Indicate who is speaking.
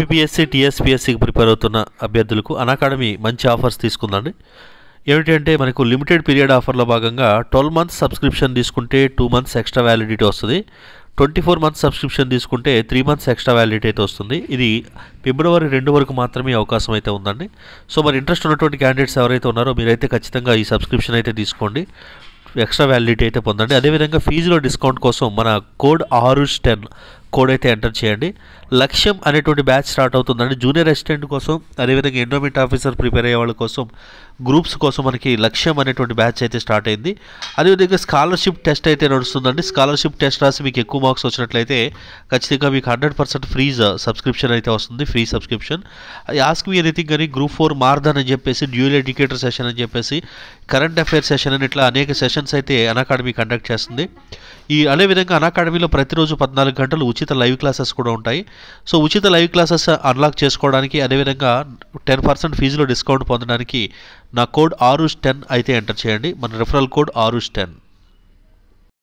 Speaker 1: ఎంబీబీఎస్సీ టీఎస్పీఎస్సీకి prepare అవుతున్న అభ్యర్థులకు academy మంచి ఆఫర్స్ తీసుకుందండి ఏమిటంటే మనకు లిమిటెడ్ పీరియడ్ ఆఫర్లో భాగంగా ట్వెల్వ్ మంత్స్ సబ్స్క్రిప్షన్ తీసుకుంటే టూ మంత్స్ ఎక్స్ట్రా వ్యాలిడిటీ వస్తుంది ట్వంటీ ఫోర్ మంత్స్ సబ్స్క్రిప్షన్ తీసుకుంటే త్రీ మంత్స్ ఎక్స్ట్రా వ్యాలిడిటీ అయితే వస్తుంది ఇది ఫిబ్రవరి రెండు వరకు మాత్రమే అవకాశం అయితే ఉందండి సో మరి ఇంట్రెస్ట్ ఉన్నటువంటి క్యాండిడేట్స్ ఎవరైతే ఉన్నారో మీరైతే ఖచ్చితంగా ఈ సబ్స్క్రిప్షన్ అయితే తీసుకోండి ఎక్స్ట్రా వ్యాలిడిటీ అయితే పొందండి అదేవిధంగా ఫీజులో డిస్కౌంట్ కోసం మన కోడ్ ఆరుష్ టెన్ కోడ్ అయితే ఎంటర్ చేయండి లక్ష్యం అనేటువంటి బ్యాచ్ స్టార్ట్ అవుతుందండి జూనియర్ అసిస్టెంట్ కోసం అదేవిధంగా ఎండోమెంట్ ఆఫీసర్ ప్రిపేర్ అయ్యే వాళ్ళ కోసం గ్రూప్స్ కోసం మనకి లక్ష్యం అనేటువంటి బ్యాచ్ అయితే స్టార్ట్ అయింది అదేవిధంగా స్కాలర్షిప్ టెస్ట్ అయితే నడుస్తుందండి స్కాలర్షిప్ టెస్ట్ రాసి మీకు ఎక్కువ మార్క్స్ వచ్చినట్లయితే ఖచ్చితంగా మీకు హండ్రెడ్ పర్సెంట్ ఫ్రీ సబ్స్క్రిప్షన్ అయితే వస్తుంది free subscription ask me anything అని గ్రూప్ ఫోర్ మార్దన్ అని చెప్పేసి డ్యూయల్ ఎడ్యుకేటర్ సెషన్ అని చెప్పేసి కరెంట్ అఫైర్ సెషన్ అని ఇట్లా అనేక సెషన్స్ అయితే అనకాడమీ కండక్ట్ చేస్తుంది ఈ అదేవిధంగా అనాకాడమీలో ప్రతిరోజు పద్నాలుగు గంటలు ఉచిత ఉచిత లైవ్ క్లాసెస్ కూడా ఉంటాయి సో ఉచిత లైవ్ క్లాసెస్ అన్లాక్ చేసుకోవడానికి అదేవిధంగా టెన్ పర్సెంట్ ఫీజులో డిస్కౌంట్ పొందడానికి నా కోడ్ ఆరుష్ టెన్ అయితే ఎంటర్ చేయండి మన రిఫరల్ కోడ్ ఆరుష్ టెన్